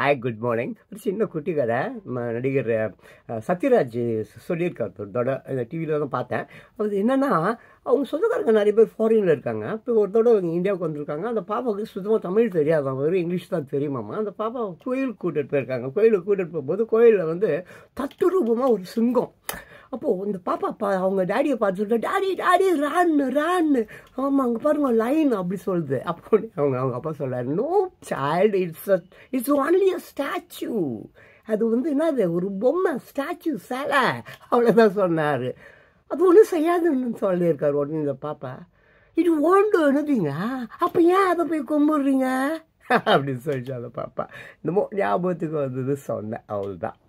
hi good morning ஒரு சின்ன குட்டி கதை நடிகர் சத்யராஜ் சொல்லியிருக்கார் ஒரு டிவியில் தான் பார்த்தேன் அது என்னென்னா அவங்க சொந்தக்காரங்க நிறைய பேர் ஃபாரினில் இருக்காங்க இப்போ ஒரு தடவை அவங்க இந்தியாவுக்கு வந்திருக்காங்க அந்த பாப்பாவுக்கு சுத்தமாக தமிழ் தெரியாது அவங்க இங்கிலீஷ் தான் தெரியுமாம்மா அந்த பாப்பா கோயிலுக்கு கூட்டிகிட்டு போயிருக்காங்க கோயிலுக்கு கூட்டிகிட்டு போகும்போது கோயிலில் வந்து தத்துரூபமாக ஒரு சிங்கம் அப்போது இந்த பாப்பா பா அவங்க டேடியை பார்த்து சொல்லிட்டு டேடி டேடி ரான்னு ரான்னு ஆமாம் அங்கே பாருங்க லைன் அப்படி சொல்லுது அப்போ அவங்க அவங்க அப்பா சொல்கிறார் no child it's it's only a statue அது வந்து என்னது ஒரு பொம்மை ஸ்டாச்சு சேலை அவ்வளோதான் சொன்னார் அது ஒன்றும் செய்யாதுன்னு சொல்லியிருக்கார் உடனே இந்த பாப்பா இது ஓண்டு என்னதுங்க அப்போ ஏன் அதை போய் கும்பிடுறீங்க அப்படின்னு சொல்லிச்சு அந்த பாப்பா இந்த ஞாபகத்துக்கு வந்தது சொன்னேன் அவ்வளோதான்